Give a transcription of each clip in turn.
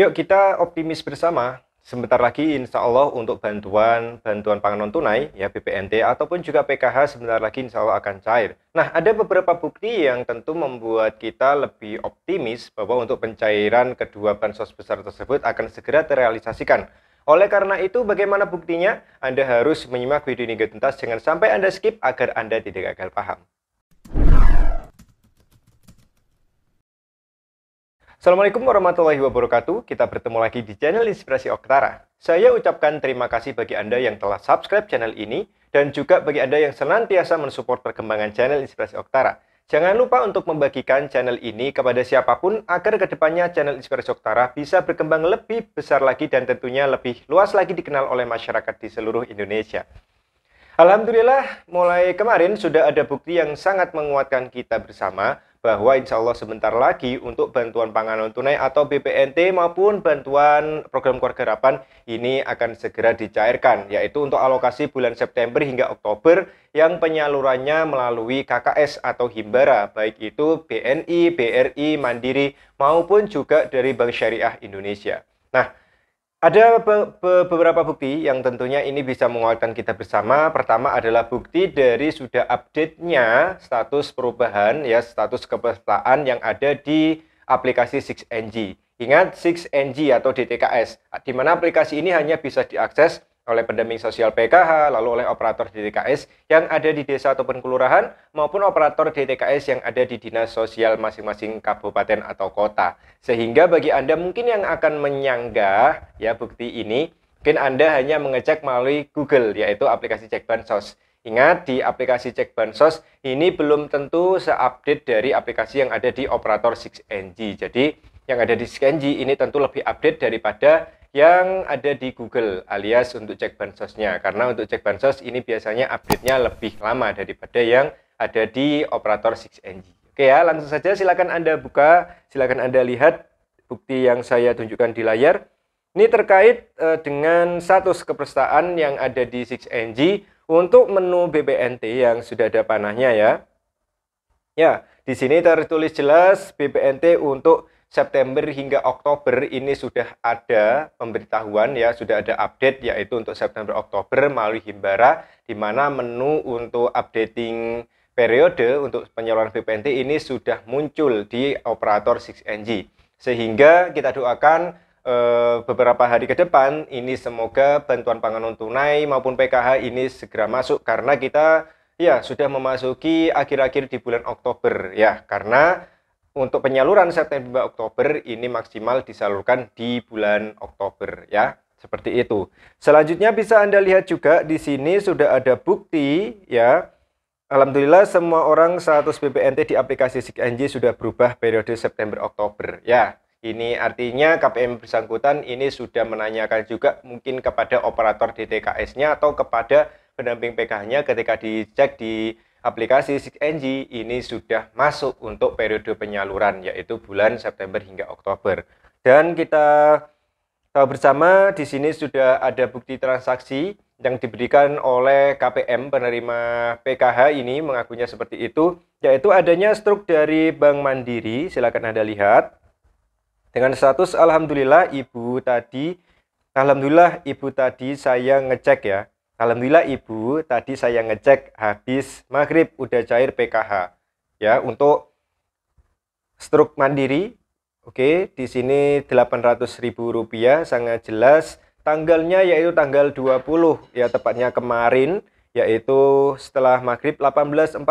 Yuk kita optimis bersama. Sebentar lagi insya Allah untuk bantuan bantuan pangan non tunai ya BPNT ataupun juga PKH sebentar lagi insya Allah akan cair. Nah ada beberapa bukti yang tentu membuat kita lebih optimis bahwa untuk pencairan kedua bansos besar tersebut akan segera terrealisasikan. Oleh karena itu bagaimana buktinya? Anda harus menyimak video ini tuntas jangan sampai Anda skip agar Anda tidak gagal paham. Assalamualaikum warahmatullahi wabarakatuh. Kita bertemu lagi di channel Inspirasi Oktara. Saya ucapkan terima kasih bagi Anda yang telah subscribe channel ini dan juga bagi Anda yang senantiasa mensupport perkembangan channel Inspirasi Oktara. Jangan lupa untuk membagikan channel ini kepada siapapun agar kedepannya channel Inspirasi Oktara bisa berkembang lebih besar lagi dan tentunya lebih luas lagi dikenal oleh masyarakat di seluruh Indonesia. Alhamdulillah, mulai kemarin sudah ada bukti yang sangat menguatkan kita bersama bahwa insya Allah sebentar lagi untuk bantuan pangan non tunai atau BPNT maupun bantuan program keluarga harapan ini akan segera dicairkan yaitu untuk alokasi bulan September hingga Oktober yang penyalurannya melalui KKS atau Himbara baik itu BNI, BRI, Mandiri maupun juga dari Bank Syariah Indonesia. Nah, ada be be beberapa bukti yang tentunya ini bisa menguatkan kita bersama. Pertama adalah bukti dari sudah update-nya status perubahan ya status kepesertaan yang ada di aplikasi 6NG. Ingat 6NG atau DTKS, di mana aplikasi ini hanya bisa diakses oleh pendamping sosial PKH, lalu oleh operator DTKS yang ada di desa ataupun kelurahan, maupun operator DTKS yang ada di dinas sosial masing-masing kabupaten atau kota. Sehingga bagi Anda mungkin yang akan menyanggah ya bukti ini, mungkin Anda hanya mengecek melalui Google, yaitu aplikasi cek bansos. Ingat, di aplikasi cek bansos ini belum tentu seupdate dari aplikasi yang ada di operator 6NG. Jadi, yang ada di 6NG ini tentu lebih update daripada yang ada di Google alias untuk cek bansosnya karena untuk cek bansos ini biasanya update-nya lebih lama daripada yang ada di operator 6NG oke ya langsung saja silakan anda buka silakan anda lihat bukti yang saya tunjukkan di layar ini terkait uh, dengan status keperstaan yang ada di 6NG untuk menu BPNT yang sudah ada panahnya ya ya di sini tertulis jelas BPNT untuk September hingga Oktober ini sudah ada pemberitahuan ya, sudah ada update yaitu untuk September Oktober melalui Himbara di mana menu untuk updating periode untuk penyaluran BPNT ini sudah muncul di operator 6NG. Sehingga kita doakan e, beberapa hari ke depan ini semoga bantuan pangan non tunai maupun PKH ini segera masuk karena kita ya sudah memasuki akhir-akhir di bulan Oktober ya karena untuk penyaluran September Oktober ini maksimal disalurkan di bulan Oktober ya seperti itu selanjutnya bisa anda lihat juga di sini sudah ada bukti ya Alhamdulillah semua orang 100 BPNT di aplikasi SIGNJ sudah berubah periode September Oktober ya ini artinya KPM bersangkutan ini sudah menanyakan juga mungkin kepada operator DTKS-nya atau kepada pendamping PK-nya ketika dicek di aplikasi 6NG ini sudah masuk untuk periode penyaluran yaitu bulan September hingga Oktober. Dan kita tahu bersama di sini sudah ada bukti transaksi yang diberikan oleh KPM penerima PKH ini mengakunya seperti itu yaitu adanya struk dari Bank Mandiri silakan Anda lihat dengan status alhamdulillah Ibu tadi alhamdulillah Ibu tadi saya ngecek ya Alhamdulillah Ibu, tadi saya ngecek habis maghrib udah cair PKH ya untuk struk mandiri. Oke, di sini Rp800.000 sangat jelas. Tanggalnya yaitu tanggal 20 ya tepatnya kemarin yaitu setelah maghrib 18.40.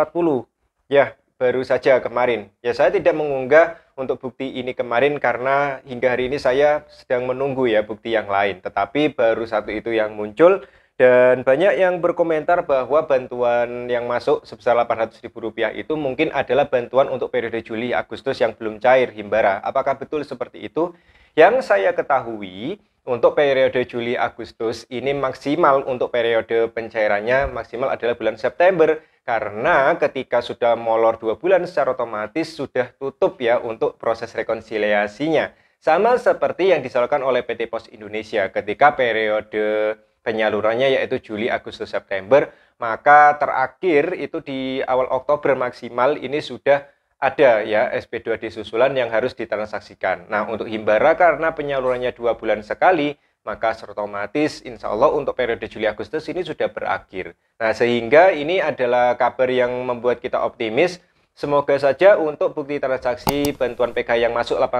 Ya, baru saja kemarin. Ya, saya tidak mengunggah untuk bukti ini kemarin karena hingga hari ini saya sedang menunggu ya bukti yang lain. Tetapi baru satu itu yang muncul dan banyak yang berkomentar bahwa bantuan yang masuk sebesar Rp800.000 itu mungkin adalah bantuan untuk periode Juli Agustus yang belum cair Himbara. Apakah betul seperti itu? Yang saya ketahui untuk periode Juli Agustus ini maksimal untuk periode pencairannya maksimal adalah bulan September karena ketika sudah molor dua bulan secara otomatis sudah tutup ya untuk proses rekonsiliasinya. Sama seperti yang disalurkan oleh PT Pos Indonesia ketika periode penyalurannya yaitu Juli, Agustus, September. Maka terakhir itu di awal Oktober maksimal ini sudah ada ya SP2D susulan yang harus ditransaksikan. Nah, untuk Himbara karena penyalurannya dua bulan sekali, maka otomatis insya Allah untuk periode Juli Agustus ini sudah berakhir. Nah, sehingga ini adalah kabar yang membuat kita optimis Semoga saja untuk bukti transaksi bantuan PK yang masuk rp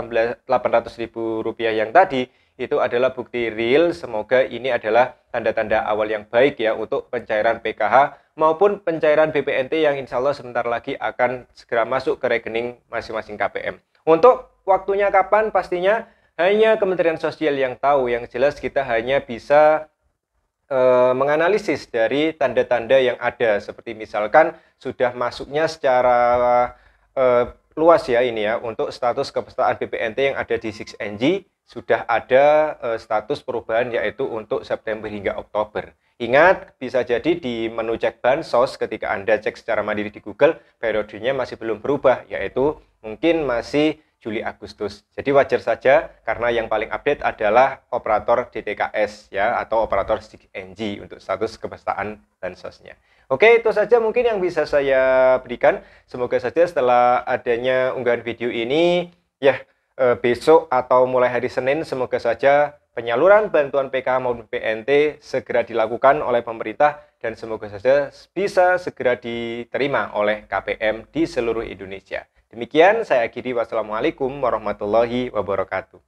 800.000 rupiah yang tadi itu adalah bukti real. Semoga ini adalah tanda-tanda awal yang baik ya untuk pencairan PKH maupun pencairan BPNT yang insya Allah sebentar lagi akan segera masuk ke rekening masing-masing KPM. Untuk waktunya kapan pastinya hanya Kementerian Sosial yang tahu. Yang jelas kita hanya bisa e, menganalisis dari tanda-tanda yang ada seperti misalkan sudah masuknya secara e, luas ya ini ya untuk status kepesertaan BPNT yang ada di 6NG sudah ada e, status perubahan yaitu untuk September hingga Oktober. Ingat, bisa jadi di menu cek bansos ketika Anda cek secara mandiri di Google, periodenya masih belum berubah, yaitu mungkin masih Juli Agustus. Jadi wajar saja karena yang paling update adalah operator DTKS ya atau operator SIGNG untuk status kepesertaan bansosnya. Oke, itu saja mungkin yang bisa saya berikan. Semoga saja setelah adanya unggahan video ini ya eh, besok atau mulai hari Senin semoga saja penyaluran bantuan PK maupun PNT segera dilakukan oleh pemerintah dan semoga saja bisa segera diterima oleh KPM di seluruh Indonesia. Demikian saya akhiri. Wassalamualaikum warahmatullahi wabarakatuh.